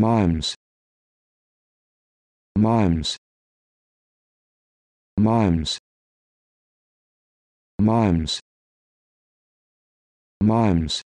mimes mimes mimes mimes mimes